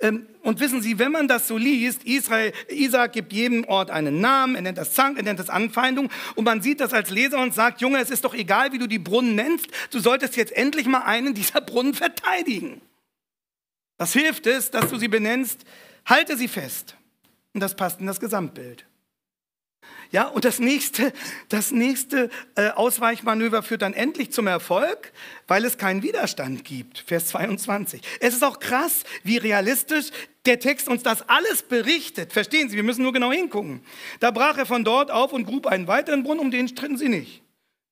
ähm, und wissen Sie, wenn man das so liest, Israel, Isaac gibt jedem Ort einen Namen, er nennt das Zank, er nennt das Anfeindung und man sieht das als Leser und sagt, Junge, es ist doch egal, wie du die Brunnen nennst, du solltest jetzt endlich mal einen dieser Brunnen verteidigen. Was hilft es, dass du sie benennst? Halte sie fest. Und das passt in das Gesamtbild. Ja, und das nächste, das nächste äh, Ausweichmanöver führt dann endlich zum Erfolg, weil es keinen Widerstand gibt. Vers 22. Es ist auch krass, wie realistisch der Text uns das alles berichtet. Verstehen Sie, wir müssen nur genau hingucken. Da brach er von dort auf und grub einen weiteren Brunnen, um den stritten sie nicht.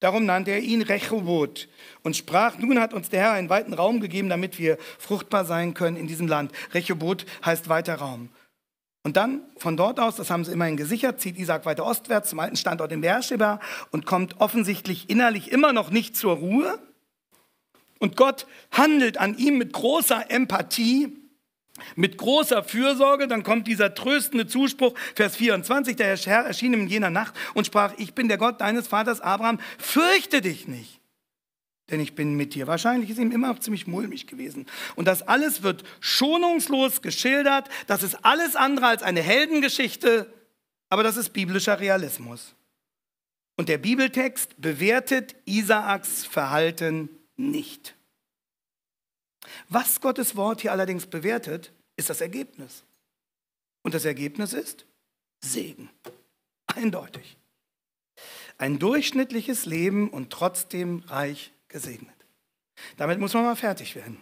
Darum nannte er ihn Rechobot und sprach, nun hat uns der Herr einen weiten Raum gegeben, damit wir fruchtbar sein können in diesem Land. Rechobot heißt weiter Raum. Und dann von dort aus, das haben sie immerhin gesichert, zieht Isaac weiter ostwärts zum alten Standort in Beersheba und kommt offensichtlich innerlich immer noch nicht zur Ruhe. Und Gott handelt an ihm mit großer Empathie, mit großer Fürsorge. Dann kommt dieser tröstende Zuspruch, Vers 24, der Herr erschien ihm in jener Nacht und sprach, ich bin der Gott deines Vaters Abraham, fürchte dich nicht denn ich bin mit dir. Wahrscheinlich ist ihm immer noch ziemlich mulmig gewesen. Und das alles wird schonungslos geschildert. Das ist alles andere als eine Heldengeschichte, aber das ist biblischer Realismus. Und der Bibeltext bewertet Isaaks Verhalten nicht. Was Gottes Wort hier allerdings bewertet, ist das Ergebnis. Und das Ergebnis ist Segen. Eindeutig. Ein durchschnittliches Leben und trotzdem reich gesegnet. Damit muss man mal fertig werden.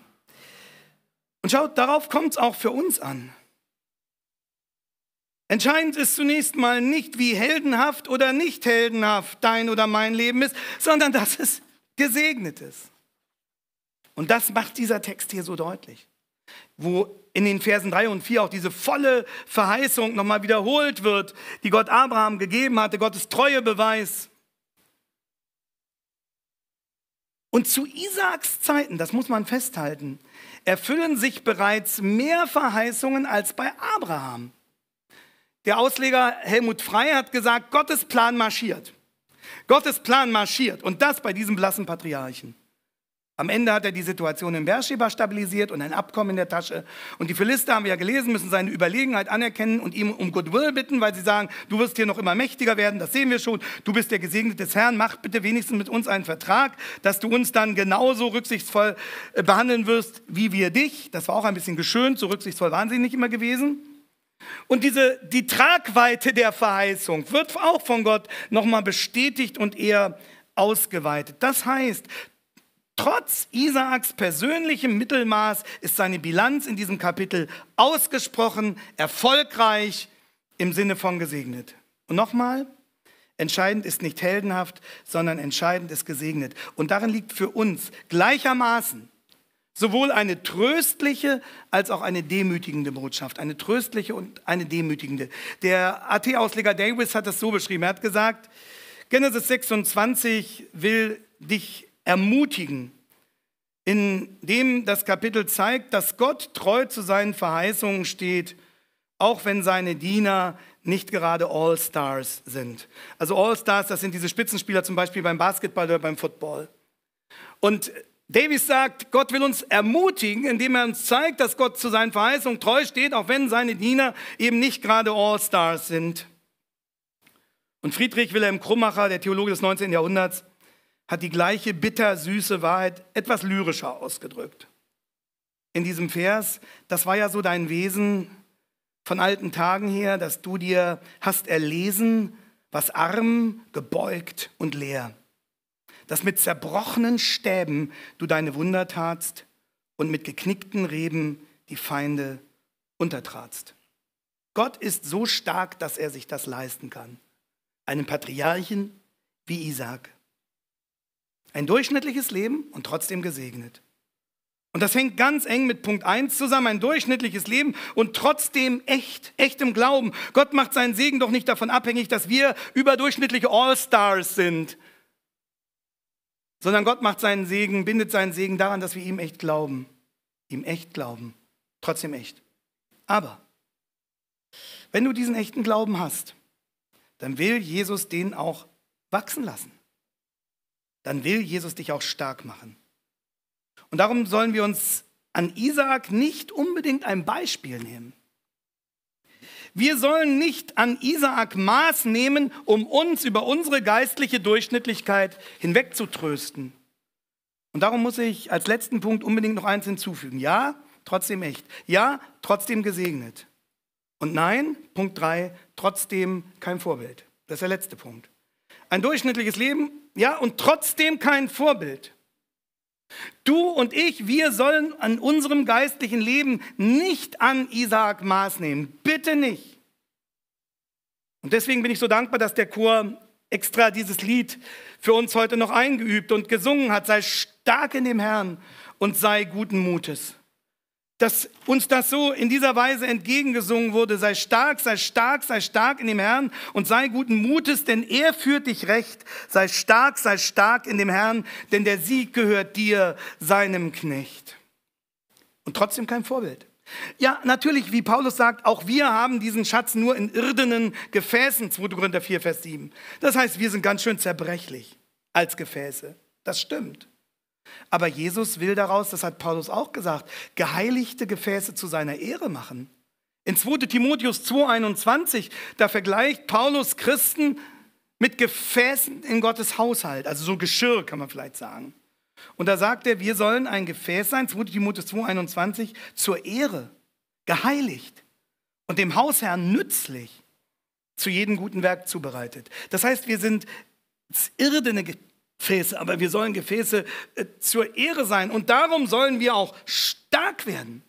Und schaut, darauf kommt es auch für uns an. Entscheidend ist zunächst mal nicht, wie heldenhaft oder nicht heldenhaft dein oder mein Leben ist, sondern dass es gesegnet ist. Und das macht dieser Text hier so deutlich, wo in den Versen 3 und 4 auch diese volle Verheißung nochmal wiederholt wird, die Gott Abraham gegeben hatte, Gottes Treue Beweis. Und zu Isaaks Zeiten, das muss man festhalten, erfüllen sich bereits mehr Verheißungen als bei Abraham. Der Ausleger Helmut Frey hat gesagt, Gottes Plan marschiert. Gottes Plan marschiert. Und das bei diesem blassen Patriarchen. Am Ende hat er die Situation in Beersheba stabilisiert und ein Abkommen in der Tasche. Und die Philister, haben wir ja gelesen, müssen seine Überlegenheit anerkennen und ihm um Goodwill bitten, weil sie sagen, du wirst hier noch immer mächtiger werden, das sehen wir schon. Du bist der Gesegnete des Herrn, mach bitte wenigstens mit uns einen Vertrag, dass du uns dann genauso rücksichtsvoll äh, behandeln wirst, wie wir dich. Das war auch ein bisschen geschönt, so rücksichtsvoll waren sie nicht immer gewesen. Und diese, die Tragweite der Verheißung wird auch von Gott nochmal bestätigt und eher ausgeweitet. Das heißt, Trotz Isaaks persönlichem Mittelmaß ist seine Bilanz in diesem Kapitel ausgesprochen erfolgreich im Sinne von gesegnet. Und nochmal, entscheidend ist nicht heldenhaft, sondern entscheidend ist gesegnet. Und darin liegt für uns gleichermaßen sowohl eine tröstliche als auch eine demütigende Botschaft. Eine tröstliche und eine demütigende. Der AT-Ausleger Davis hat das so beschrieben. Er hat gesagt, Genesis 26 will dich ermutigen, indem das Kapitel zeigt, dass Gott treu zu seinen Verheißungen steht, auch wenn seine Diener nicht gerade All-Stars sind. Also All-Stars, das sind diese Spitzenspieler zum Beispiel beim Basketball oder beim Football. Und Davis sagt, Gott will uns ermutigen, indem er uns zeigt, dass Gott zu seinen Verheißungen treu steht, auch wenn seine Diener eben nicht gerade All-Stars sind. Und Friedrich Wilhelm Krummacher, der Theologe des 19. Jahrhunderts, hat die gleiche bittersüße Wahrheit etwas lyrischer ausgedrückt. In diesem Vers, das war ja so dein Wesen von alten Tagen her, dass du dir hast erlesen, was arm, gebeugt und leer, dass mit zerbrochenen Stäben du deine Wunder tatst und mit geknickten Reben die Feinde untertratst. Gott ist so stark, dass er sich das leisten kann. Einen Patriarchen wie Isaac. Ein durchschnittliches Leben und trotzdem gesegnet. Und das hängt ganz eng mit Punkt 1 zusammen, ein durchschnittliches Leben und trotzdem echt, echt im Glauben. Gott macht seinen Segen doch nicht davon abhängig, dass wir überdurchschnittliche All-Stars sind, sondern Gott macht seinen Segen, bindet seinen Segen daran, dass wir ihm echt glauben. Ihm echt glauben. Trotzdem echt. Aber wenn du diesen echten Glauben hast, dann will Jesus den auch wachsen lassen dann will Jesus dich auch stark machen. Und darum sollen wir uns an Isaak nicht unbedingt ein Beispiel nehmen. Wir sollen nicht an Isaak Maß nehmen, um uns über unsere geistliche Durchschnittlichkeit hinwegzutrösten. Und darum muss ich als letzten Punkt unbedingt noch eins hinzufügen. Ja, trotzdem echt. Ja, trotzdem gesegnet. Und nein, Punkt 3, trotzdem kein Vorbild. Das ist der letzte Punkt. Ein durchschnittliches Leben, ja, und trotzdem kein Vorbild. Du und ich, wir sollen an unserem geistlichen Leben nicht an Isaak Maß nehmen. Bitte nicht. Und deswegen bin ich so dankbar, dass der Chor extra dieses Lied für uns heute noch eingeübt und gesungen hat. Sei stark in dem Herrn und sei guten Mutes dass uns das so in dieser Weise entgegengesungen wurde, sei stark, sei stark, sei stark in dem Herrn und sei guten Mutes, denn er führt dich recht, sei stark, sei stark in dem Herrn, denn der Sieg gehört dir, seinem Knecht. Und trotzdem kein Vorbild. Ja, natürlich, wie Paulus sagt, auch wir haben diesen Schatz nur in irdenen Gefäßen, 2. Korinther 4, Vers 7. Das heißt, wir sind ganz schön zerbrechlich als Gefäße. Das stimmt. Aber Jesus will daraus, das hat Paulus auch gesagt, geheiligte Gefäße zu seiner Ehre machen. In 2 Timotheus 2.21, da vergleicht Paulus Christen mit Gefäßen in Gottes Haushalt, also so Geschirr kann man vielleicht sagen. Und da sagt er, wir sollen ein Gefäß sein, 2 Timotheus 2.21, zur Ehre, geheiligt und dem Hausherrn nützlich, zu jedem guten Werk zubereitet. Das heißt, wir sind irdene Gefäße, aber wir sollen Gefäße äh, zur Ehre sein und darum sollen wir auch stark werden.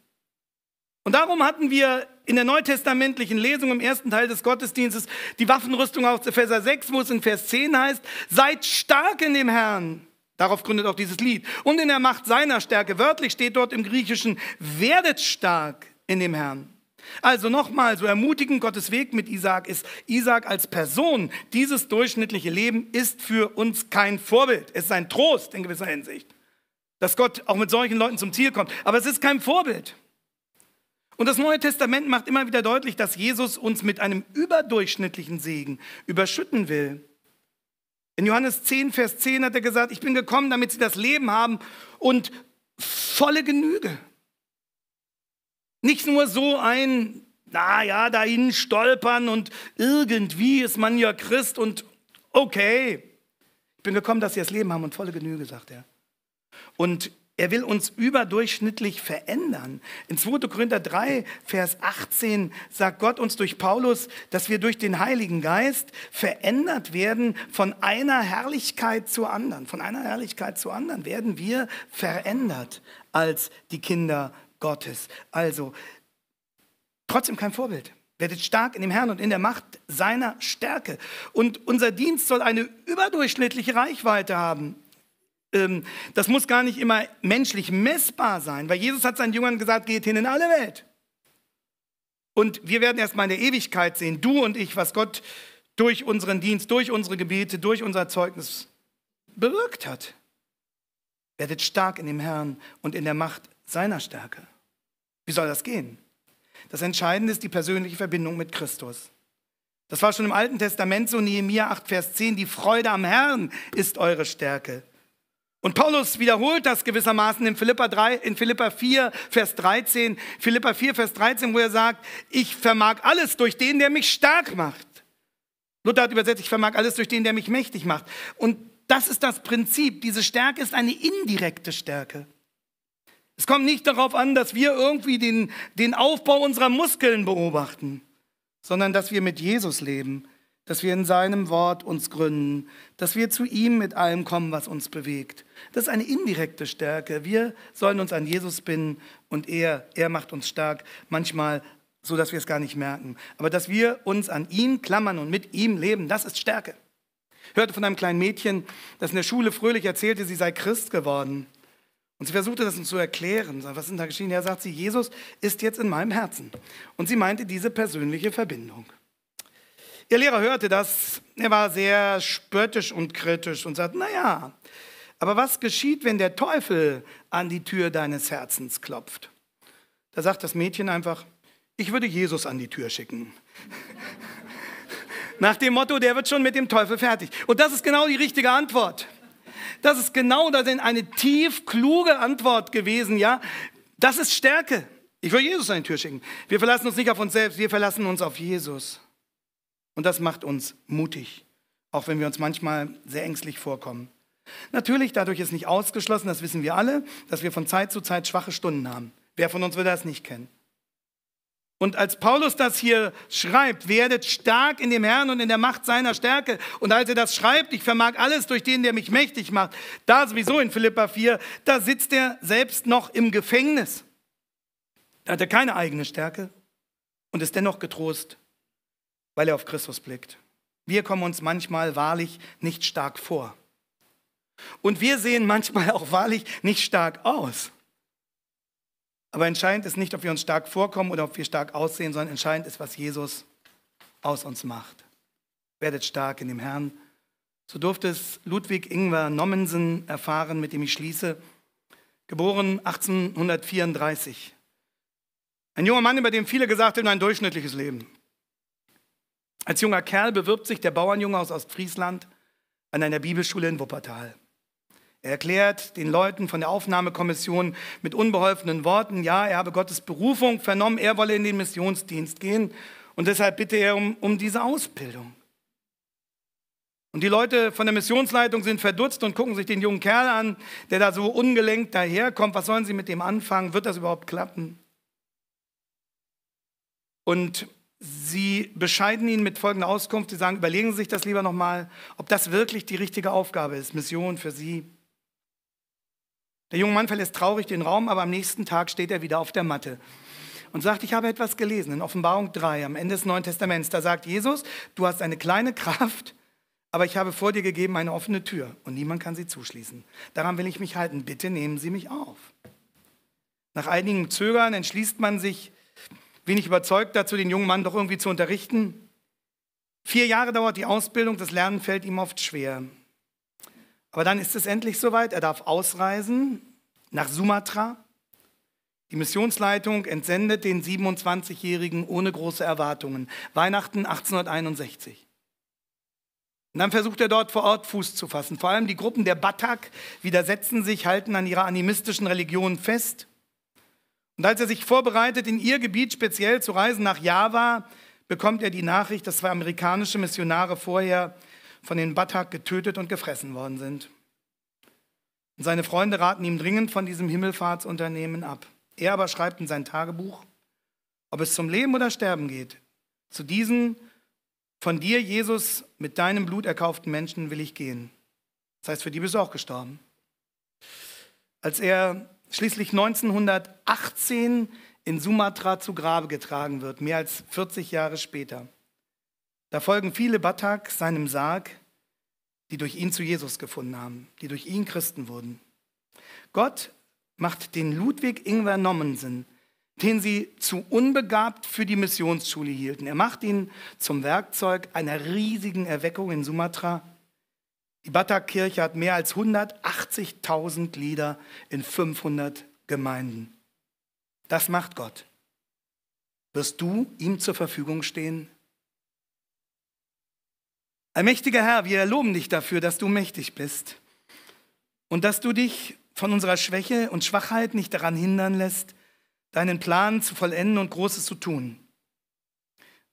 Und darum hatten wir in der neutestamentlichen Lesung im ersten Teil des Gottesdienstes die Waffenrüstung aus Epheser 6, wo es in Vers 10 heißt, seid stark in dem Herrn. Darauf gründet auch dieses Lied. Und in der Macht seiner Stärke. Wörtlich steht dort im Griechischen, werdet stark in dem Herrn. Also nochmal, so ermutigen Gottes Weg mit Isaac ist, Isaac als Person, dieses durchschnittliche Leben ist für uns kein Vorbild. Es ist ein Trost in gewisser Hinsicht, dass Gott auch mit solchen Leuten zum Ziel kommt. Aber es ist kein Vorbild. Und das Neue Testament macht immer wieder deutlich, dass Jesus uns mit einem überdurchschnittlichen Segen überschütten will. In Johannes 10, Vers 10 hat er gesagt, ich bin gekommen, damit sie das Leben haben und volle Genüge. Nicht nur so ein, naja, dahin stolpern und irgendwie ist man ja Christ und okay. Ich bin gekommen, dass sie das Leben haben und volle Genüge, sagt er. Und er will uns überdurchschnittlich verändern. In 2. Korinther 3, Vers 18 sagt Gott uns durch Paulus, dass wir durch den Heiligen Geist verändert werden von einer Herrlichkeit zur anderen. Von einer Herrlichkeit zur anderen werden wir verändert als die Kinder Gottes. Also, trotzdem kein Vorbild. Werdet stark in dem Herrn und in der Macht seiner Stärke. Und unser Dienst soll eine überdurchschnittliche Reichweite haben. Ähm, das muss gar nicht immer menschlich messbar sein, weil Jesus hat seinen Jüngern gesagt, geht hin in alle Welt. Und wir werden erst mal in der Ewigkeit sehen, du und ich, was Gott durch unseren Dienst, durch unsere Gebete, durch unser Zeugnis bewirkt hat. Werdet stark in dem Herrn und in der Macht seiner Stärke. Wie soll das gehen? Das Entscheidende ist die persönliche Verbindung mit Christus. Das war schon im Alten Testament so, Nehemiah 8, Vers 10, die Freude am Herrn ist eure Stärke. Und Paulus wiederholt das gewissermaßen in Philippa, 3, in Philippa 4, Vers 13, Philippa 4, Vers 13, wo er sagt, ich vermag alles durch den, der mich stark macht. Luther hat übersetzt, ich vermag alles durch den, der mich mächtig macht. Und das ist das Prinzip. Diese Stärke ist eine indirekte Stärke. Es kommt nicht darauf an, dass wir irgendwie den, den Aufbau unserer Muskeln beobachten, sondern dass wir mit Jesus leben, dass wir in seinem Wort uns gründen, dass wir zu ihm mit allem kommen, was uns bewegt. Das ist eine indirekte Stärke. Wir sollen uns an Jesus binden und er, er macht uns stark, manchmal so, dass wir es gar nicht merken. Aber dass wir uns an ihn klammern und mit ihm leben, das ist Stärke. Ich hörte von einem kleinen Mädchen, das in der Schule fröhlich erzählte, sie sei Christ geworden. Und sie versuchte das zu erklären. Was ist denn da geschehen? Ja, sagt sie, Jesus ist jetzt in meinem Herzen. Und sie meinte diese persönliche Verbindung. Ihr Lehrer hörte das. Er war sehr spöttisch und kritisch und sagt, naja, aber was geschieht, wenn der Teufel an die Tür deines Herzens klopft? Da sagt das Mädchen einfach, ich würde Jesus an die Tür schicken. [laughs] Nach dem Motto, der wird schon mit dem Teufel fertig. Und das ist genau die richtige Antwort. Das ist genau das ist eine tief kluge Antwort gewesen, ja. Das ist Stärke. Ich will Jesus eine Tür schicken. Wir verlassen uns nicht auf uns selbst, wir verlassen uns auf Jesus. Und das macht uns mutig, auch wenn wir uns manchmal sehr ängstlich vorkommen. Natürlich, dadurch ist nicht ausgeschlossen, das wissen wir alle, dass wir von Zeit zu Zeit schwache Stunden haben. Wer von uns will das nicht kennen? Und als Paulus das hier schreibt, werdet stark in dem Herrn und in der Macht seiner Stärke. Und als er das schreibt, ich vermag alles durch den, der mich mächtig macht, da sowieso in Philippa 4, da sitzt er selbst noch im Gefängnis. Da hat er keine eigene Stärke und ist dennoch getrost, weil er auf Christus blickt. Wir kommen uns manchmal wahrlich nicht stark vor. Und wir sehen manchmal auch wahrlich nicht stark aus. Aber entscheidend ist nicht, ob wir uns stark vorkommen oder ob wir stark aussehen, sondern entscheidend ist, was Jesus aus uns macht. Werdet stark in dem Herrn. So durfte es Ludwig Ingwer Nommensen erfahren, mit dem ich schließe, geboren 1834. Ein junger Mann, über den viele gesagt haben, ein durchschnittliches Leben. Als junger Kerl bewirbt sich der Bauernjunge aus Ostfriesland an einer Bibelschule in Wuppertal. Er erklärt den Leuten von der Aufnahmekommission mit unbeholfenen Worten, ja, er habe Gottes Berufung vernommen, er wolle in den Missionsdienst gehen und deshalb bitte er um, um diese Ausbildung. Und die Leute von der Missionsleitung sind verdutzt und gucken sich den jungen Kerl an, der da so ungelenkt daherkommt. Was sollen sie mit dem anfangen? Wird das überhaupt klappen? Und sie bescheiden ihn mit folgender Auskunft. Sie sagen, überlegen Sie sich das lieber nochmal, ob das wirklich die richtige Aufgabe ist, Mission für Sie. Der junge Mann verlässt traurig den Raum, aber am nächsten Tag steht er wieder auf der Matte und sagt, ich habe etwas gelesen in Offenbarung 3 am Ende des Neuen Testaments. Da sagt Jesus, du hast eine kleine Kraft, aber ich habe vor dir gegeben eine offene Tür und niemand kann sie zuschließen. Daran will ich mich halten. Bitte nehmen Sie mich auf. Nach einigem Zögern entschließt man sich, wenig überzeugt dazu, den jungen Mann doch irgendwie zu unterrichten. Vier Jahre dauert die Ausbildung, das Lernen fällt ihm oft schwer. Aber dann ist es endlich soweit, er darf ausreisen nach Sumatra. Die Missionsleitung entsendet den 27-Jährigen ohne große Erwartungen. Weihnachten 1861. Und dann versucht er dort vor Ort Fuß zu fassen. Vor allem die Gruppen der Batak widersetzen sich, halten an ihrer animistischen Religion fest. Und als er sich vorbereitet, in ihr Gebiet speziell zu reisen nach Java, bekommt er die Nachricht, dass zwei amerikanische Missionare vorher von den Batak getötet und gefressen worden sind. Und seine Freunde raten ihm dringend von diesem Himmelfahrtsunternehmen ab. Er aber schreibt in sein Tagebuch, ob es zum Leben oder Sterben geht, zu diesen von dir, Jesus, mit deinem Blut erkauften Menschen will ich gehen. Das heißt, für die bist du auch gestorben. Als er schließlich 1918 in Sumatra zu Grabe getragen wird, mehr als 40 Jahre später, da folgen viele Batak seinem Sarg, die durch ihn zu Jesus gefunden haben, die durch ihn Christen wurden. Gott macht den Ludwig Ingwer Nommensen, den sie zu unbegabt für die Missionsschule hielten. Er macht ihn zum Werkzeug einer riesigen Erweckung in Sumatra. Die Batak-Kirche hat mehr als 180.000 Lieder in 500 Gemeinden. Das macht Gott. Wirst du ihm zur Verfügung stehen? Allmächtiger Herr, wir loben dich dafür, dass du mächtig bist und dass du dich von unserer Schwäche und Schwachheit nicht daran hindern lässt, deinen Plan zu vollenden und Großes zu tun.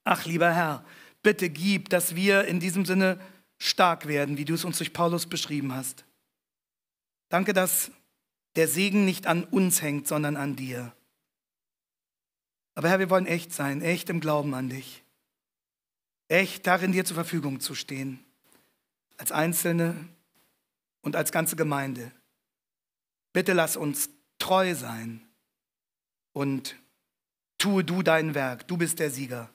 Ach, lieber Herr, bitte gib, dass wir in diesem Sinne stark werden, wie du es uns durch Paulus beschrieben hast. Danke, dass der Segen nicht an uns hängt, sondern an dir. Aber Herr, wir wollen echt sein, echt im Glauben an dich echt darin dir zur Verfügung zu stehen, als Einzelne und als ganze Gemeinde. Bitte lass uns treu sein und tue du dein Werk, du bist der Sieger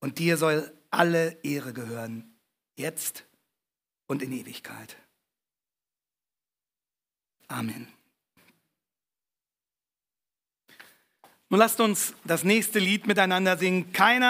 und dir soll alle Ehre gehören, jetzt und in Ewigkeit. Amen. Nun lasst uns das nächste Lied miteinander singen. Keiner